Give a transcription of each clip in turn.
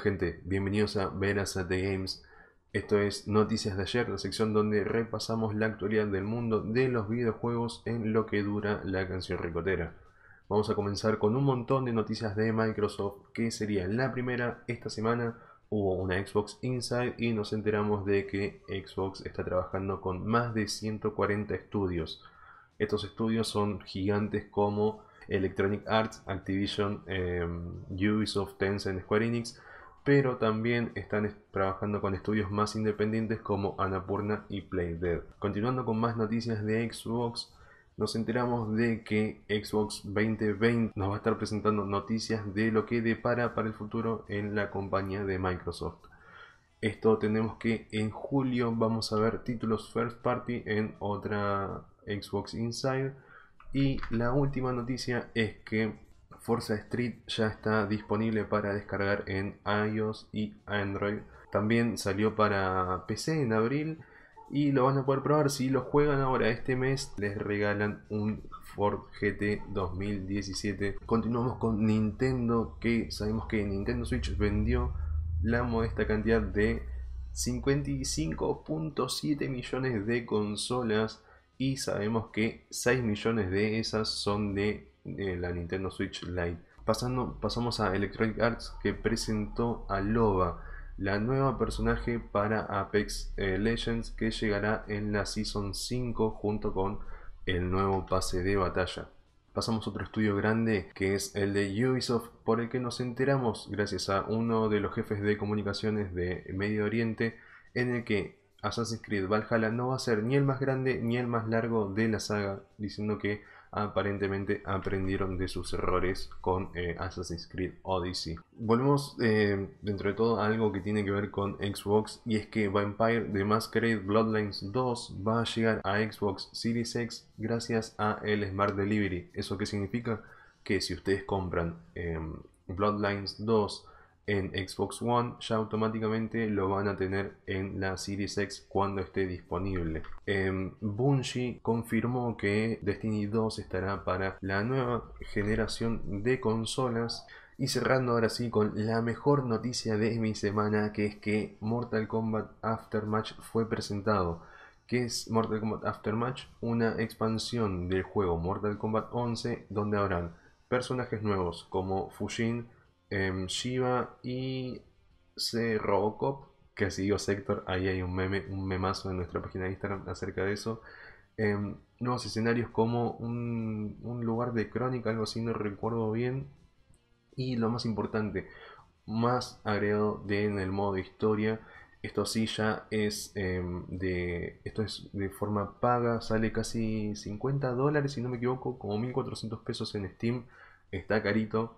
gente, bienvenidos a Veras at the Games. Esto es Noticias de ayer, la sección donde repasamos la actualidad del mundo de los videojuegos en lo que dura la canción ricotera. Vamos a comenzar con un montón de noticias de Microsoft, que sería la primera esta semana. Hubo una Xbox Inside y nos enteramos de que Xbox está trabajando con más de 140 estudios. Estos estudios son gigantes como Electronic Arts, Activision, em, Ubisoft, Tencent, Square Enix, pero también están trabajando con estudios más independientes como Anapurna y Playdead. Continuando con más noticias de Xbox, nos enteramos de que Xbox 2020 nos va a estar presentando noticias de lo que depara para el futuro en la compañía de Microsoft. Esto tenemos que en julio vamos a ver títulos first party en otra Xbox Inside. Y la última noticia es que Forza Street ya está disponible para descargar en iOS y Android. También salió para PC en abril y lo van a poder probar. Si lo juegan ahora este mes, les regalan un Ford GT 2017. Continuamos con Nintendo, que sabemos que Nintendo Switch vendió la modesta cantidad de 55.7 millones de consolas y sabemos que 6 millones de esas son de de eh, la Nintendo Switch Lite. Pasando, pasamos a Electronic Arts que presentó a Loba, la nueva personaje para Apex eh, Legends que llegará en la Season 5 junto con el nuevo pase de batalla. Pasamos a otro estudio grande que es el de Ubisoft por el que nos enteramos gracias a uno de los jefes de comunicaciones de Medio Oriente en el que Assassin's Creed Valhalla no va a ser ni el más grande ni el más largo de la saga, diciendo que aparentemente aprendieron de sus errores con eh, Assassin's Creed Odyssey. Volvemos eh, dentro de todo a algo que tiene que ver con Xbox y es que Vampire The Masquerade Bloodlines 2 va a llegar a Xbox Series X gracias a el Smart Delivery. ¿Eso qué significa? Que si ustedes compran em, Bloodlines 2 en Xbox One, ya automáticamente lo van a tener en la Series X cuando esté disponible. Em, Bungie confirmó que Destiny 2 estará para la nueva generación de consolas. Y cerrando ahora sí con la mejor noticia de mi semana, que es que Mortal Kombat Aftermatch fue presentado. Que es Mortal Kombat Aftermatch? Una expansión del juego Mortal Kombat 11, donde habrán personajes nuevos como Fujin, Em, Shiva y C Robocop, que digo Sector. Ahí hay un meme, un memazo en nuestra página de Instagram acerca de eso. Em, nuevos escenarios como un, lugar de crónica, algo así, no recuerdo bien. Y lo más importante, más agregado de en el modo historia. Esto sí ya es em, de. Esto es de forma paga. Sale casi 50 dólares, si no me equivoco, como 1400 pesos en Steam. Está carito.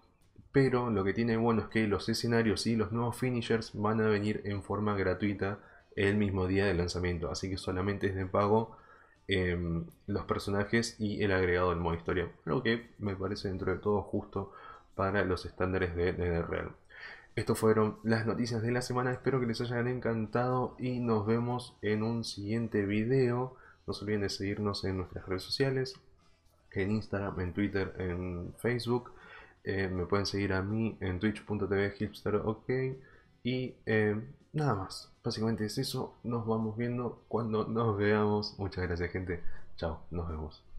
Pero lo que tiene bueno es que los escenarios y los nuevos finishers van a venir en forma gratuita el mismo día del lanzamiento. Así que solamente es de pago em, los personajes y el agregado del modo historia. Lo que me parece dentro de todo justo para los estándares de NetherRealm. Estas fueron las noticias de la semana. Espero que les hayan encantado y nos vemos en un siguiente video. No se olviden de seguirnos en nuestras redes sociales, en Instagram, en Twitter, en Facebook. Eh, me pueden seguir a mí en twitch.tv hipster y eh, nada más. Básicamente es eso. Nos vamos viendo cuando nos veamos. Muchas gracias, gente. Chao, nos vemos.